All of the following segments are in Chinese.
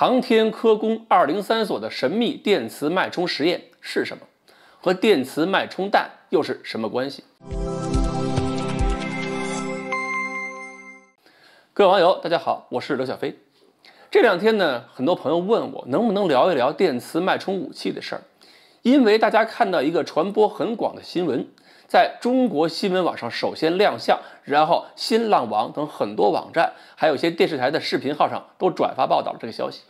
航天科工二零三所的神秘电磁脉冲实验是什么？和电磁脉冲弹又是什么关系？各位网友，大家好，我是刘小飞。这两天呢，很多朋友问我能不能聊一聊电磁脉冲武器的事儿。因为大家看到一个传播很广的新闻，在中国新闻网上首先亮相，然后新浪网等很多网站，还有一些电视台的视频号上都转发报道了这个消息。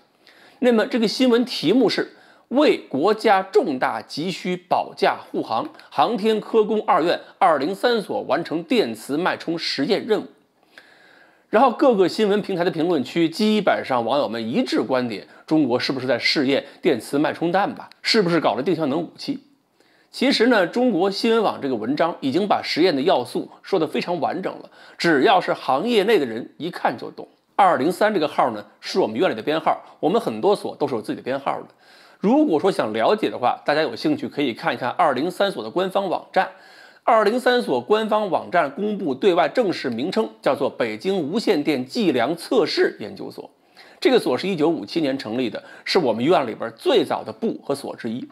那么这个新闻题目是“为国家重大急需保驾护航，航天科工二院二零三所完成电磁脉冲实验任务”。然后各个新闻平台的评论区，基本上网友们一致观点：中国是不是在试验电磁脉冲弹吧？是不是搞了定向能武器？其实呢，中国新闻网这个文章已经把实验的要素说得非常完整了，只要是行业内的人一看就懂。二零三这个号呢，是我们院里的编号，我们很多所都是有自己的编号的。如果说想了解的话，大家有兴趣可以看一看二零三所的官方网站。二零三所官方网站公布对外正式名称叫做北京无线电计量测试研究所。这个所是一九五七年成立的，是我们院里边最早的部和所之一。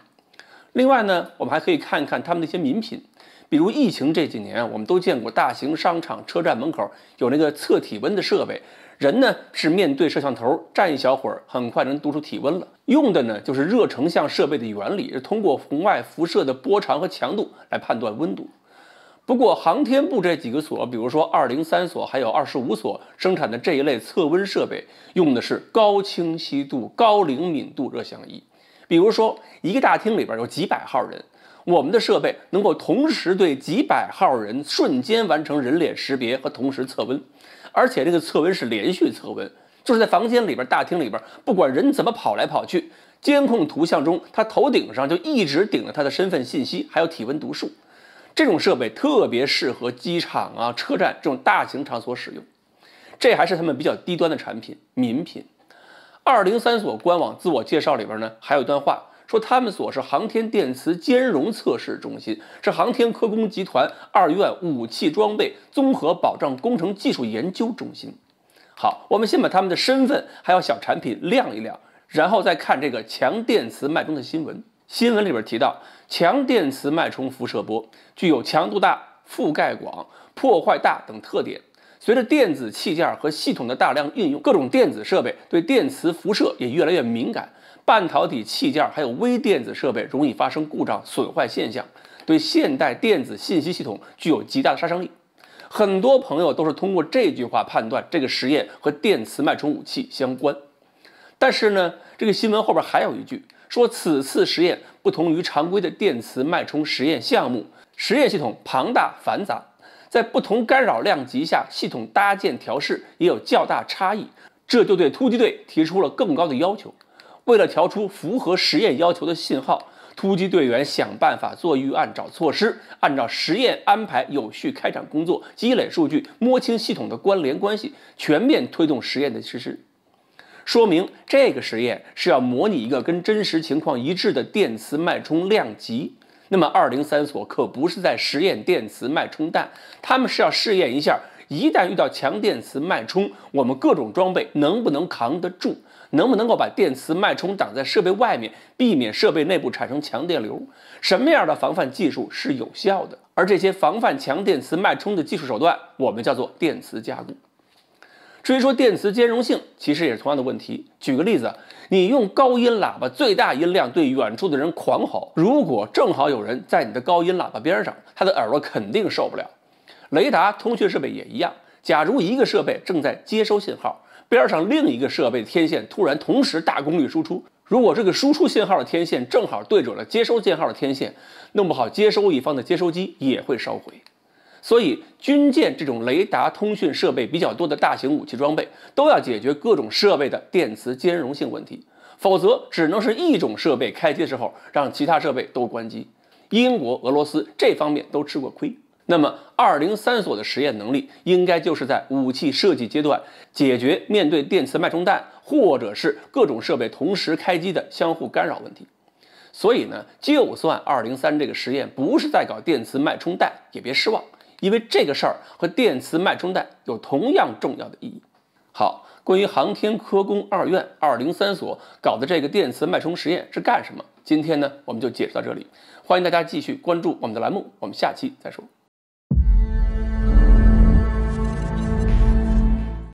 另外呢，我们还可以看一看他们的一些民品，比如疫情这几年我们都见过，大型商场、车站门口有那个测体温的设备，人呢是面对摄像头站一小会儿，很快能读出体温了。用的呢就是热成像设备的原理，是通过红外辐射的波长和强度来判断温度。不过，航天部这几个所，比如说二零三所，还有二十五所生产的这一类测温设备，用的是高清晰度、高灵敏度热像仪。比如说，一个大厅里边有几百号人，我们的设备能够同时对几百号人瞬间完成人脸识别和同时测温，而且这个测温是连续测温，就是在房间里边、大厅里边，不管人怎么跑来跑去，监控图像中他头顶上就一直顶着他的身份信息，还有体温读数。这种设备特别适合机场啊、车站这种大型场所使用，这还是他们比较低端的产品，民品。二零三所官网自我介绍里边呢，还有一段话，说他们所是航天电磁兼容测试中心，是航天科工集团二院武器装备综合保障工程技术研究中心。好，我们先把他们的身份还有小产品亮一亮，然后再看这个强电磁脉冲的新闻。新闻里边提到，强电磁脉冲辐射波具有强度大、覆盖广、破坏大等特点。随着电子器件和系统的大量应用，各种电子设备对电磁辐射也越来越敏感，半导体器件还有微电子设备容易发生故障损坏现象，对现代电子信息系统具有极大的杀伤力。很多朋友都是通过这句话判断这个实验和电磁脉冲武器相关。但是呢，这个新闻后边还有一句。说此次实验不同于常规的电磁脉冲实验项目，实验系统庞大繁杂，在不同干扰量级下，系统搭建调试也有较大差异，这就对突击队提出了更高的要求。为了调出符合实验要求的信号，突击队员想办法做预案、找措施，按照实验安排有序开展工作，积累数据，摸清系统的关联关系，全面推动实验的实施。说明这个实验是要模拟一个跟真实情况一致的电磁脉冲量级。那么二零三所可不是在实验电磁脉冲弹，他们是要试验一下，一旦遇到强电磁脉冲，我们各种装备能不能扛得住，能不能够把电磁脉冲挡在设备外面，避免设备内部产生强电流，什么样的防范技术是有效的？而这些防范强电磁脉冲的技术手段，我们叫做电磁加固。虽说电磁兼容性其实也是同样的问题。举个例子，你用高音喇叭最大音量对远处的人狂吼，如果正好有人在你的高音喇叭边上，他的耳朵肯定受不了。雷达通讯设备也一样，假如一个设备正在接收信号，边上另一个设备的天线突然同时大功率输出，如果这个输出信号的天线正好对准了接收信号的天线，弄不好接收一方的接收机也会烧毁。所以，军舰这种雷达、通讯设备比较多的大型武器装备，都要解决各种设备的电磁兼容性问题，否则只能是一种设备开机的时候让其他设备都关机。英国、俄罗斯这方面都吃过亏，那么二零三所的实验能力，应该就是在武器设计阶段解决面对电磁脉冲弹或者是各种设备同时开机的相互干扰问题。所以呢，就算二零三这个实验不是在搞电磁脉冲弹，也别失望。因为这个事儿和电磁脉冲带有同样重要的意义。好，关于航天科工二院二零三所搞的这个电磁脉冲实验是干什么？今天呢，我们就解释到这里。欢迎大家继续关注我们的栏目，我们下期再说。